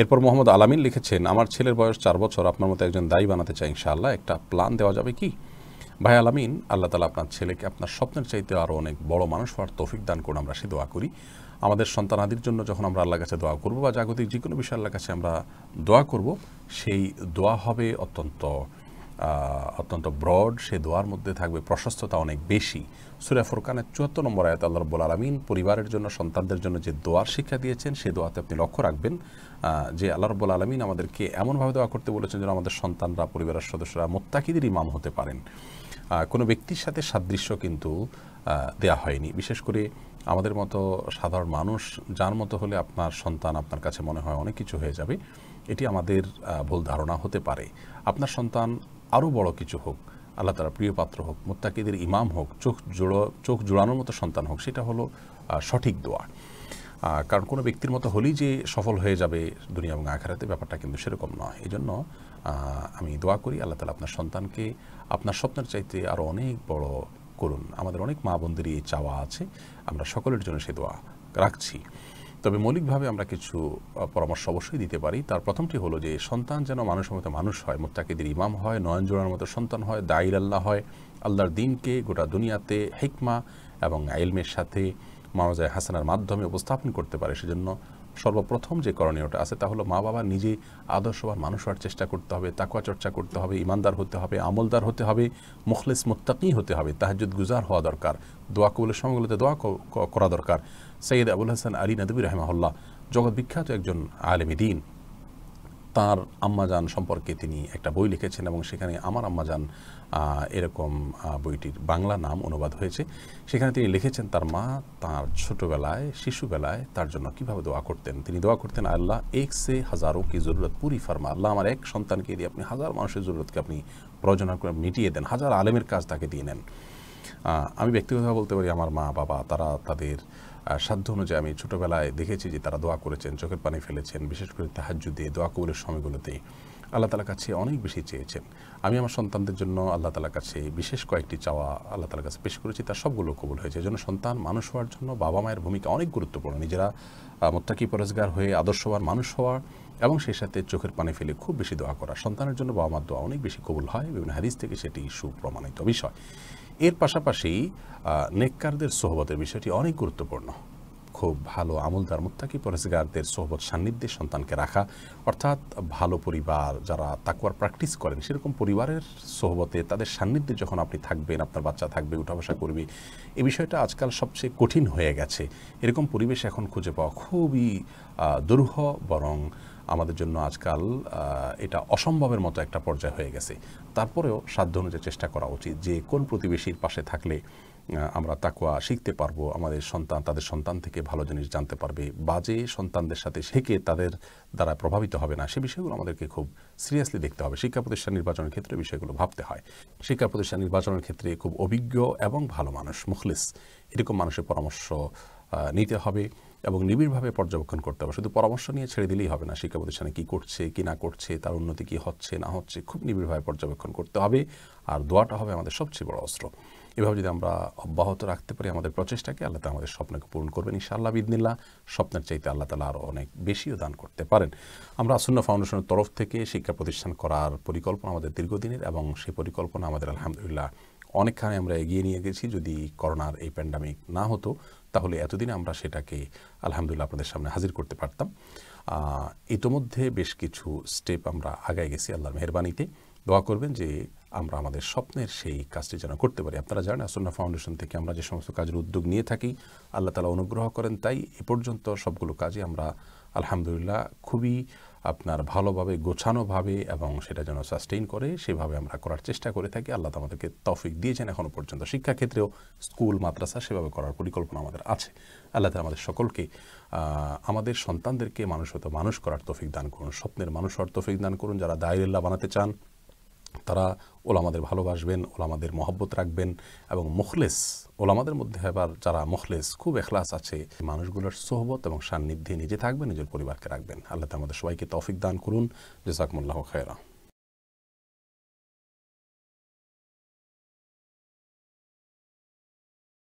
এরপর মোহাম্মদ আলামিন লিখেছেন আমার ছেলের বয়স চার বছর আপনার মতো একজন দায়ী বানাতে চাই ইনশাআল্লাহ একটা প্ল্যান দেওয়া যাবে কি ভাই আলামিন আল্লাহ তালা আপনার ছেলেকে আপনার স্বপ্নের চাইতে আরও অনেক বড় মানুষ হওয়ার তৌফিক দান করুন আমরা সে দোয়া করি আমাদের সন্তানাদির জন্য যখন আমরা আল্লাহ কাছে দোয়া করব বা জাগতিক যে কোনো বিষয় আল্লাহ কাছে আমরা দোয়া করব সেই দোয়া হবে অত্যন্ত অত্যন্ত ব্রড সে দোয়ার মধ্যে থাকবে প্রশস্ততা অনেক বেশি সুরা ফুরকানের চুয়াত্তর নম্বর আয়াত আল্লাহ রব্বুল আলমিন পরিবারের জন্য সন্তানদের জন্য যে দোয়ার শিক্ষা দিয়েছেন সে দোয়াতে আপনি লক্ষ্য রাখবেন যে আল্লাহ রব্বুল আলমিন আমাদেরকে এমনভাবে দোয়া করতে বলেছেন যেন আমাদের সন্তানরা পরিবারের সদস্যরা মোত্তাকিদের ইমাম হতে পারেন কোনো ব্যক্তির সাথে সাদৃশ্য কিন্তু দেয়া হয়নি বিশেষ করে আমাদের মতো সাধারণ মানুষ যার মতো হলে আপনার সন্তান আপনার কাছে মনে হয় অনেক কিছু হয়ে যাবে এটি আমাদের ভুল ধারণা হতে পারে আপনার সন্তান আরও বড় কিছু হোক আল্লাহ তালা প্রিয় পাত্র হোক মোত্তাকিদের ইমাম হোক চোখ জোড়ো চোখ জোড়ানোর মতো সন্তান হোক সেটা হলো সঠিক দোয়া কারণ কোনো ব্যক্তির মতো হলেই যে সফল হয়ে যাবে দুনিয়া এবং আখেরাতে ব্যাপারটা কিন্তু সেরকম নয় এই জন্য আমি দোয়া করি আল্লাহ তালা আপনার সন্তানকে আপনার স্বপ্নের চাইতে আরও অনেক বড় করুন আমাদের অনেক মা বোনদেরই চাওয়া আছে আমরা সকলের জন্য সে দোয়া রাখছি তবে মৌলিকভাবে আমরা কিছু পরামর্শ অবশ্যই দিতে পারি তার প্রথমটি হলো যে সন্তান যেন মানুষের মতো মানুষ হয় মোত্তাকিদের ইমাম হয় জোড়ার মতো সন্তান হয় দায়ের আল্লাহ হয় আল্লাহর দিনকে গোটা দুনিয়াতে হেকমা এবং আইলমের সাথে মানজায় হাসানার মাধ্যমে উপস্থাপন করতে পারে সেজন্য সর্বপ্রথম যে করণীয়টা আছে তা হলো মা বাবা নিজে আদর্শবান মানুষ হওয়ার চেষ্টা করতে হবে তাকুয়া চর্চা করতে হবে ইমানদার হতে হবে আমলদার হতে হবে মুখলেস মোত্তাকি হতে হবে তাহাজুদ গুজার হওয়া দরকার দোয়া কবুলের সময়গুলোতে দোয়া করা দরকার সৈয়দ আবুল হাসান আলী নদী রহমাহুল্লাহ জগৎ বিখ্যাত একজন আলেমী দিন তার আম্মাজান সম্পর্কে তিনি একটা বই লিখেছেন এবং সেখানে আমার আম্মাজান এরকম বইটির বাংলা নাম অনুবাদ হয়েছে সেখানে তিনি লিখেছেন তার মা তার ছোটোবেলায় শিশুবেলায় তার জন্য কিভাবে দোয়া করতেন তিনি দোয়া করতেন আল্লাহ এক সে হাজারো কি জরুরত পুরি ফার্মা আল্লাহ আমার এক সন্তানকে দিয়ে আপনি হাজার মানুষের জরুরতকে আপনি প্রয়োজন করে মিটিয়ে দেন হাজার আলেমের কাজ তাকে দিয়ে নেন আমি ব্যক্তিগতভাবে বলতে পারি আমার মা বাবা তারা তাদের সাধ্য অনুযায়ী আমি ছোটোবেলায় দেখেছি যে তারা দোয়া করেছেন চোখের পানি ফেলেছেন বিশেষ করে দিয়ে দোয়া কবুলের সময়গুলোতেই আল্লাহ তালার কাছে অনেক বেশি চেয়েছেন আমি আমার সন্তানদের জন্য আল্লাহ তালার কাছে বিশেষ কয়েকটি চাওয়া আল্লাহ তালার কাছে পেশ করেছি তার সবগুলো কবুল হয়েছে যেন সন্তান মানুষ হওয়ার জন্য বাবা মায়ের ভূমিকা অনেক গুরুত্বপূর্ণ নিজেরা মোত্তাকি পরেজগার হয়ে হওয়ার মানুষ হওয়া এবং সেই সাথে চোখের পানি ফেলে খুব বেশি দোয়া করা সন্তানের জন্য বাবা মার দোয়া অনেক বেশি কবুল হয় বিভিন্ন হাদিস থেকে সেটি সুপ্রমাণিত বিষয় এর পাশাপাশি নেককারদের সোহবতের বিষয়টি অনেক গুরুত্বপূর্ণ খুব ভালো আমলদার মুত্তাকি পরেজগারদের সোহবত সান্নিধ্যে সন্তানকে রাখা অর্থাৎ ভালো পরিবার যারা তাকুয়ার প্র্যাকটিস করেন সেরকম পরিবারের সোহবতে তাদের সান্নিধ্যে যখন আপনি থাকবেন আপনার বাচ্চা থাকবে উঠা বসা করবে এই বিষয়টা আজকাল সবচেয়ে কঠিন হয়ে গেছে এরকম পরিবেশ এখন খুঁজে পাওয়া খুবই দুরূহ বরং আমাদের জন্য আজকাল এটা অসম্ভবের মতো একটা পর্যায় হয়ে গেছে তারপরেও সাধ্য অনুযায়ী চেষ্টা করা উচিত যে কোন প্রতিবেশীর পাশে থাকলে আমরা তাকুয়া শিখতে পারবো আমাদের সন্তান তাদের সন্তান থেকে ভালো জিনিস জানতে পারবে বাজে সন্তানদের সাথে শেখে তাদের দ্বারা প্রভাবিত হবে না সে বিষয়গুলো আমাদেরকে খুব সিরিয়াসলি দেখতে হবে শিক্ষা প্রতিষ্ঠান নির্বাচনের ক্ষেত্রে বিষয়গুলো ভাবতে হয় শিক্ষা প্রতিষ্ঠান নির্বাচনের ক্ষেত্রে খুব অভিজ্ঞ এবং ভালো মানুষ মুখলিস এরকম মানুষের পরামর্শ নিতে হবে এবং নিবিড়ভাবে পর্যবেক্ষণ করতে হবে শুধু পরামর্শ নিয়ে ছেড়ে দিলেই হবে না শিক্ষা প্রতিষ্ঠানে কী করছে কী না করছে তার উন্নতি কী হচ্ছে না হচ্ছে খুব নিবিড়ভাবে পর্যবেক্ষণ করতে হবে আর দোয়াটা হবে আমাদের সবচেয়ে বড় অস্ত্র এভাবে যদি আমরা অব্যাহত রাখতে পারি আমাদের প্রচেষ্টাকে আল্লাহ তালা আমাদের স্বপ্নকে পূরণ করবেন ইনশাআল্লাহ বিদিনিল্লা স্বপ্নের চাইতে আল্লাহ তালা আরও অনেক বেশিও দান করতে পারেন আমরা আসন্ন ফাউন্ডেশনের তরফ থেকে শিক্ষা প্রতিষ্ঠান করার পরিকল্পনা আমাদের দীর্ঘদিনের এবং সেই পরিকল্পনা আমাদের আলহামদুলিল্লাহ অনেকখানে আমরা এগিয়ে নিয়ে গেছি যদি করোনার এই প্যান্ডামিক না হতো তাহলে এতদিন আমরা সেটাকে আলহামদুলিল্লাহ আপনাদের সামনে হাজির করতে পারতাম ইতোমধ্যে বেশ কিছু স্টেপ আমরা আগায় গেছি আল্লাহর মেহরবানিতে দোয়া করবেন যে আমরা আমাদের স্বপ্নের সেই কাজটি যেন করতে পারি আপনারা জানেন আসন্না ফাউন্ডেশন থেকে আমরা যে সমস্ত কাজের উদ্যোগ নিয়ে থাকি আল্লাহ তালা অনুগ্রহ করেন তাই এ পর্যন্ত সবগুলো কাজই আমরা আলহামদুলিল্লাহ খুবই আপনার ভালোভাবে গোছানোভাবে এবং সেটা যেন সাস্টেইন করে সেভাবে আমরা করার চেষ্টা করে থাকি আল্লাহ আমাদেরকে তফিক দিয়েছেন এখনও পর্যন্ত শিক্ষাক্ষেত্রেও স্কুল মাদ্রাসা সেভাবে করার পরিকল্পনা আমাদের আছে আল্লাহ তালা আমাদের সকলকে আমাদের সন্তানদেরকে মানুষ হতো মানুষ করার তফিক দান করুন স্বপ্নের মানুষ হওয়ার তফিক দান করুন যারা দায়ের বানাতে চান তারা ওলামাদের ভালোবাসবেন ওলামাদের মহব্বত রাখবেন এবং মুখলেস ওলামাদের মধ্যে আবার যারা মুখলেস খুব এখলাস আছে মানুষগুলোর সোহবত এবং সান্নিধ্যে নিজে থাকবেন নিজের পরিবারকে রাখবেন আল্লাহ আমাদের সবাইকে তৌফিক দান করুন জেসাকমুল্লাহ খায়রা